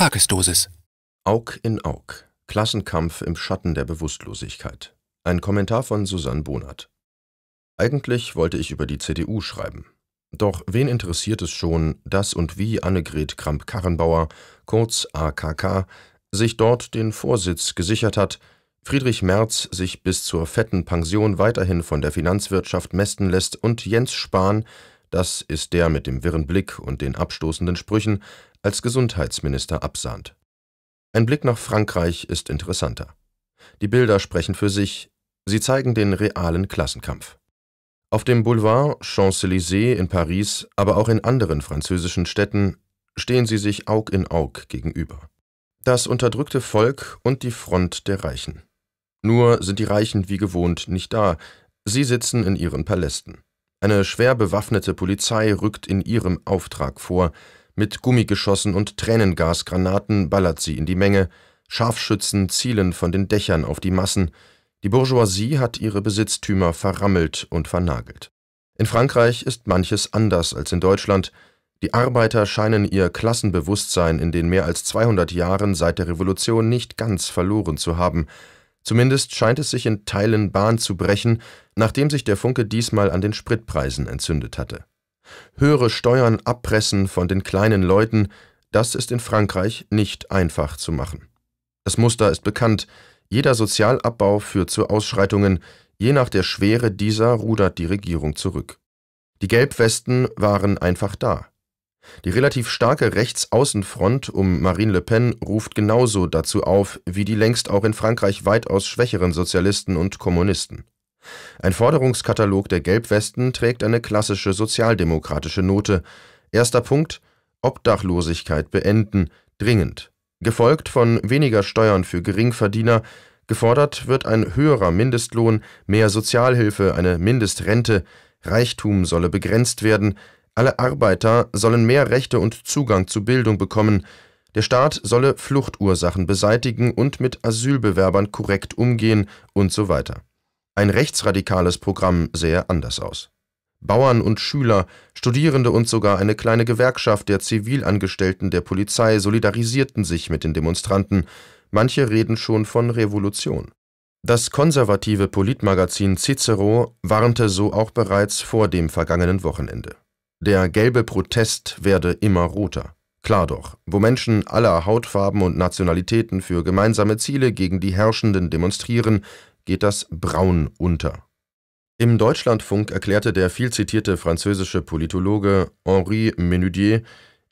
Tagesdosis. Aug in Aug. Klassenkampf im Schatten der Bewusstlosigkeit. Ein Kommentar von Susanne Bonat. Eigentlich wollte ich über die CDU schreiben. Doch wen interessiert es schon, dass und wie Annegret Kramp-Karrenbauer, kurz AKK, sich dort den Vorsitz gesichert hat, Friedrich Merz sich bis zur fetten Pension weiterhin von der Finanzwirtschaft mästen lässt und Jens Spahn das ist der mit dem wirren Blick und den abstoßenden Sprüchen, als Gesundheitsminister absahnt. Ein Blick nach Frankreich ist interessanter. Die Bilder sprechen für sich, sie zeigen den realen Klassenkampf. Auf dem Boulevard Champs-Élysées in Paris, aber auch in anderen französischen Städten, stehen sie sich Aug in Aug gegenüber. Das unterdrückte Volk und die Front der Reichen. Nur sind die Reichen wie gewohnt nicht da, sie sitzen in ihren Palästen. Eine schwer bewaffnete Polizei rückt in ihrem Auftrag vor. Mit Gummigeschossen und Tränengasgranaten ballert sie in die Menge. Scharfschützen zielen von den Dächern auf die Massen. Die Bourgeoisie hat ihre Besitztümer verrammelt und vernagelt. In Frankreich ist manches anders als in Deutschland. Die Arbeiter scheinen ihr Klassenbewusstsein in den mehr als 200 Jahren seit der Revolution nicht ganz verloren zu haben. Zumindest scheint es sich in Teilen Bahn zu brechen, nachdem sich der Funke diesmal an den Spritpreisen entzündet hatte. Höhere Steuern abpressen von den kleinen Leuten, das ist in Frankreich nicht einfach zu machen. Das Muster ist bekannt, jeder Sozialabbau führt zu Ausschreitungen, je nach der Schwere dieser rudert die Regierung zurück. Die Gelbwesten waren einfach da. Die relativ starke Rechtsaußenfront um Marine Le Pen ruft genauso dazu auf wie die längst auch in Frankreich weitaus schwächeren Sozialisten und Kommunisten. Ein Forderungskatalog der Gelbwesten trägt eine klassische sozialdemokratische Note. Erster Punkt Obdachlosigkeit beenden, dringend. Gefolgt von weniger Steuern für Geringverdiener, gefordert wird ein höherer Mindestlohn, mehr Sozialhilfe, eine Mindestrente, Reichtum solle begrenzt werden, alle Arbeiter sollen mehr Rechte und Zugang zu Bildung bekommen. Der Staat solle Fluchtursachen beseitigen und mit Asylbewerbern korrekt umgehen und so weiter. Ein rechtsradikales Programm sähe anders aus. Bauern und Schüler, Studierende und sogar eine kleine Gewerkschaft der Zivilangestellten der Polizei solidarisierten sich mit den Demonstranten. Manche reden schon von Revolution. Das konservative Politmagazin Cicero warnte so auch bereits vor dem vergangenen Wochenende. Der gelbe Protest werde immer roter. Klar doch, wo Menschen aller Hautfarben und Nationalitäten für gemeinsame Ziele gegen die Herrschenden demonstrieren, geht das Braun unter. Im Deutschlandfunk erklärte der viel zitierte französische Politologe Henri Menudier,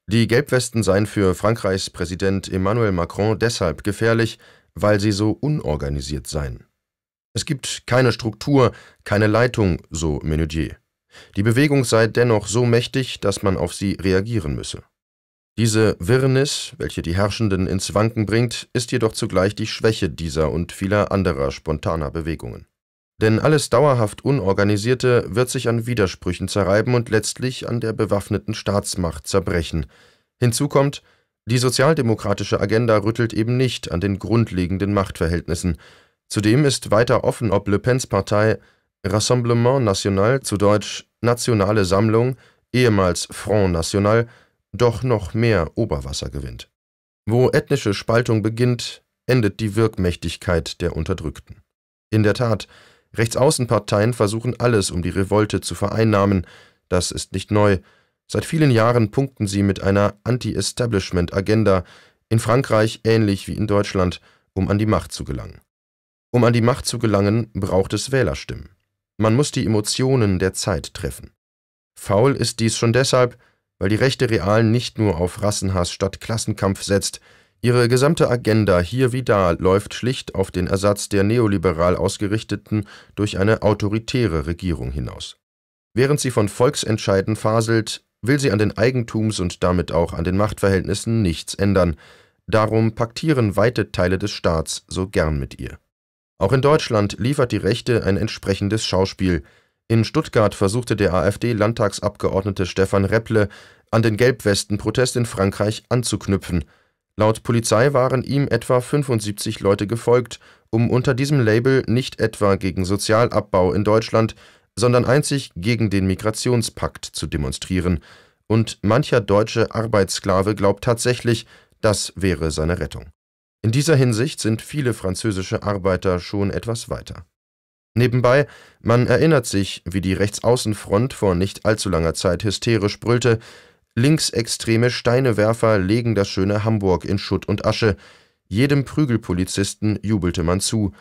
die Gelbwesten seien für Frankreichs Präsident Emmanuel Macron deshalb gefährlich, weil sie so unorganisiert seien. Es gibt keine Struktur, keine Leitung, so Menudier. Die Bewegung sei dennoch so mächtig, dass man auf sie reagieren müsse. Diese Wirrnis, welche die Herrschenden ins Wanken bringt, ist jedoch zugleich die Schwäche dieser und vieler anderer spontaner Bewegungen. Denn alles dauerhaft Unorganisierte wird sich an Widersprüchen zerreiben und letztlich an der bewaffneten Staatsmacht zerbrechen. Hinzu kommt, die sozialdemokratische Agenda rüttelt eben nicht an den grundlegenden Machtverhältnissen. Zudem ist weiter offen, ob Le Pens Partei Rassemblement National zu Deutsch Nationale Sammlung, ehemals Front National, doch noch mehr Oberwasser gewinnt. Wo ethnische Spaltung beginnt, endet die Wirkmächtigkeit der Unterdrückten. In der Tat, Rechtsaußenparteien versuchen alles, um die Revolte zu vereinnahmen, das ist nicht neu. Seit vielen Jahren punkten sie mit einer Anti-Establishment-Agenda, in Frankreich ähnlich wie in Deutschland, um an die Macht zu gelangen. Um an die Macht zu gelangen, braucht es Wählerstimmen. Man muss die Emotionen der Zeit treffen. Faul ist dies schon deshalb, weil die Rechte Real nicht nur auf Rassenhass statt Klassenkampf setzt, ihre gesamte Agenda hier wie da läuft schlicht auf den Ersatz der neoliberal ausgerichteten durch eine autoritäre Regierung hinaus. Während sie von Volksentscheiden faselt, will sie an den Eigentums- und damit auch an den Machtverhältnissen nichts ändern, darum paktieren weite Teile des Staats so gern mit ihr. Auch in Deutschland liefert die Rechte ein entsprechendes Schauspiel. In Stuttgart versuchte der AfD-Landtagsabgeordnete Stefan Repple, an den Gelbwesten-Protest in Frankreich anzuknüpfen. Laut Polizei waren ihm etwa 75 Leute gefolgt, um unter diesem Label nicht etwa gegen Sozialabbau in Deutschland, sondern einzig gegen den Migrationspakt zu demonstrieren. Und mancher deutsche Arbeitssklave glaubt tatsächlich, das wäre seine Rettung. In dieser Hinsicht sind viele französische Arbeiter schon etwas weiter. Nebenbei, man erinnert sich, wie die Rechtsaußenfront vor nicht allzu langer Zeit hysterisch brüllte, linksextreme Steinewerfer legen das schöne Hamburg in Schutt und Asche, jedem Prügelpolizisten jubelte man zu,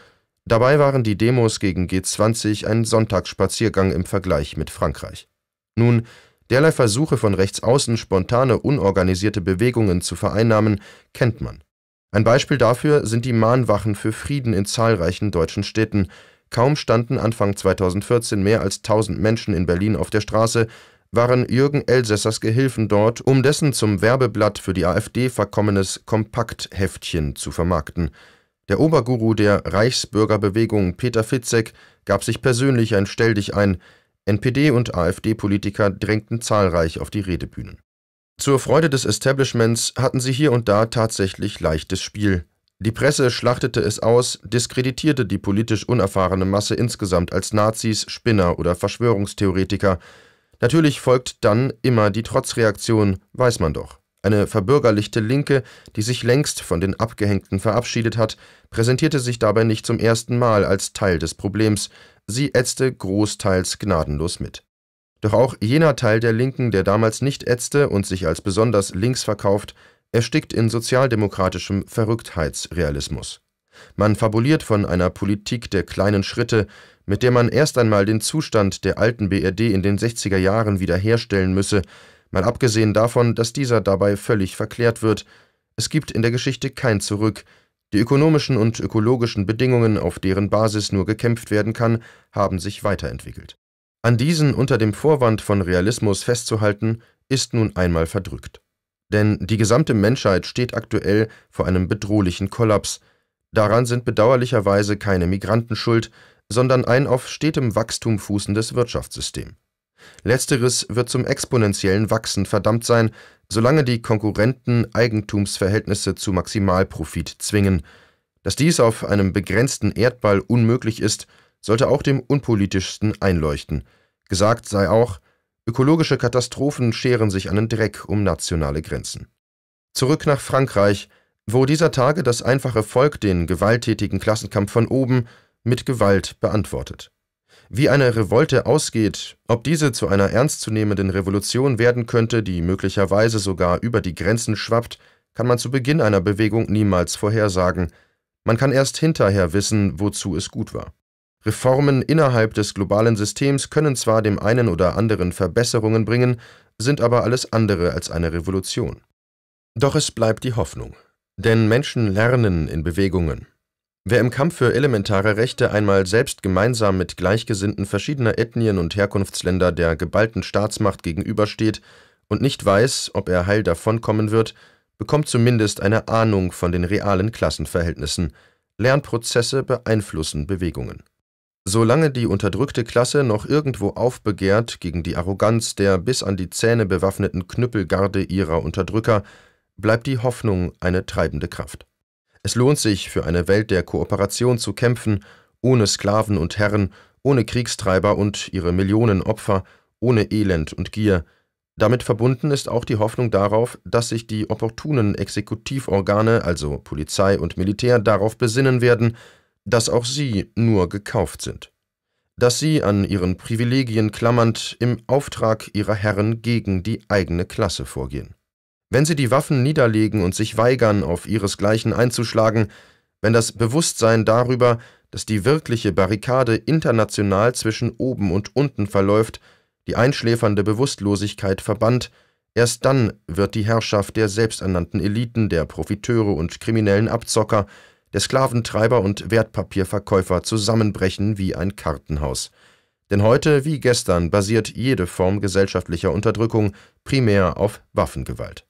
dabei waren die Demos gegen G20 ein Sonntagsspaziergang im Vergleich mit Frankreich. Nun, derlei Versuche von Rechtsaußen spontane, unorganisierte Bewegungen zu vereinnahmen, kennt man. Ein Beispiel dafür sind die Mahnwachen für Frieden in zahlreichen deutschen Städten. Kaum standen Anfang 2014 mehr als 1000 Menschen in Berlin auf der Straße, waren Jürgen Elsässers Gehilfen dort, um dessen zum Werbeblatt für die AfD verkommenes Kompaktheftchen zu vermarkten. Der Oberguru der Reichsbürgerbewegung Peter Fitzek gab sich persönlich ein Stelldich ein. NPD und AfD-Politiker drängten zahlreich auf die Redebühnen. Zur Freude des Establishments hatten sie hier und da tatsächlich leichtes Spiel. Die Presse schlachtete es aus, diskreditierte die politisch unerfahrene Masse insgesamt als Nazis, Spinner oder Verschwörungstheoretiker. Natürlich folgt dann immer die Trotzreaktion, weiß man doch. Eine verbürgerlichte Linke, die sich längst von den Abgehängten verabschiedet hat, präsentierte sich dabei nicht zum ersten Mal als Teil des Problems, sie ätzte großteils gnadenlos mit. Doch auch jener Teil der Linken, der damals nicht ätzte und sich als besonders links verkauft, erstickt in sozialdemokratischem Verrücktheitsrealismus. Man fabuliert von einer Politik der kleinen Schritte, mit der man erst einmal den Zustand der alten BRD in den 60er Jahren wiederherstellen müsse, mal abgesehen davon, dass dieser dabei völlig verklärt wird. Es gibt in der Geschichte kein Zurück. Die ökonomischen und ökologischen Bedingungen, auf deren Basis nur gekämpft werden kann, haben sich weiterentwickelt an diesen unter dem Vorwand von Realismus festzuhalten, ist nun einmal verdrückt. Denn die gesamte Menschheit steht aktuell vor einem bedrohlichen Kollaps. Daran sind bedauerlicherweise keine Migranten schuld, sondern ein auf stetem Wachstum fußendes Wirtschaftssystem. Letzteres wird zum exponentiellen Wachsen verdammt sein, solange die Konkurrenten Eigentumsverhältnisse zu Maximalprofit zwingen. Dass dies auf einem begrenzten Erdball unmöglich ist, sollte auch dem Unpolitischsten einleuchten. Gesagt sei auch, ökologische Katastrophen scheren sich einen Dreck um nationale Grenzen. Zurück nach Frankreich, wo dieser Tage das einfache Volk den gewalttätigen Klassenkampf von oben mit Gewalt beantwortet. Wie eine Revolte ausgeht, ob diese zu einer ernstzunehmenden Revolution werden könnte, die möglicherweise sogar über die Grenzen schwappt, kann man zu Beginn einer Bewegung niemals vorhersagen. Man kann erst hinterher wissen, wozu es gut war. Reformen innerhalb des globalen Systems können zwar dem einen oder anderen Verbesserungen bringen, sind aber alles andere als eine Revolution. Doch es bleibt die Hoffnung. Denn Menschen lernen in Bewegungen. Wer im Kampf für elementare Rechte einmal selbst gemeinsam mit Gleichgesinnten verschiedener Ethnien und Herkunftsländer der geballten Staatsmacht gegenübersteht und nicht weiß, ob er heil davonkommen wird, bekommt zumindest eine Ahnung von den realen Klassenverhältnissen. Lernprozesse beeinflussen Bewegungen. Solange die unterdrückte Klasse noch irgendwo aufbegehrt gegen die Arroganz der bis an die Zähne bewaffneten Knüppelgarde ihrer Unterdrücker, bleibt die Hoffnung eine treibende Kraft. Es lohnt sich, für eine Welt der Kooperation zu kämpfen, ohne Sklaven und Herren, ohne Kriegstreiber und ihre Millionen Opfer, ohne Elend und Gier. Damit verbunden ist auch die Hoffnung darauf, dass sich die opportunen Exekutivorgane, also Polizei und Militär, darauf besinnen werden, dass auch sie nur gekauft sind, dass sie an ihren Privilegien klammernd im Auftrag ihrer Herren gegen die eigene Klasse vorgehen. Wenn sie die Waffen niederlegen und sich weigern, auf ihresgleichen einzuschlagen, wenn das Bewusstsein darüber, dass die wirkliche Barrikade international zwischen oben und unten verläuft, die einschläfernde Bewusstlosigkeit verbannt, erst dann wird die Herrschaft der selbsternannten Eliten, der Profiteure und kriminellen Abzocker der Sklaventreiber und Wertpapierverkäufer zusammenbrechen wie ein Kartenhaus. Denn heute wie gestern basiert jede Form gesellschaftlicher Unterdrückung primär auf Waffengewalt.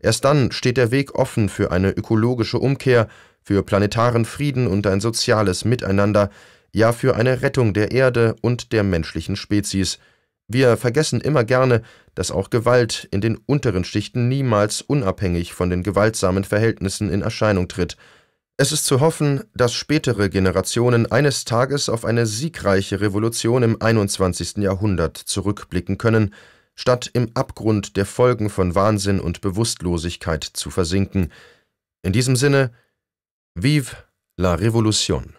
Erst dann steht der Weg offen für eine ökologische Umkehr, für planetaren Frieden und ein soziales Miteinander, ja für eine Rettung der Erde und der menschlichen Spezies. Wir vergessen immer gerne, dass auch Gewalt in den unteren Schichten niemals unabhängig von den gewaltsamen Verhältnissen in Erscheinung tritt – es ist zu hoffen, dass spätere Generationen eines Tages auf eine siegreiche Revolution im 21. Jahrhundert zurückblicken können, statt im Abgrund der Folgen von Wahnsinn und Bewusstlosigkeit zu versinken. In diesem Sinne, vive la Revolution!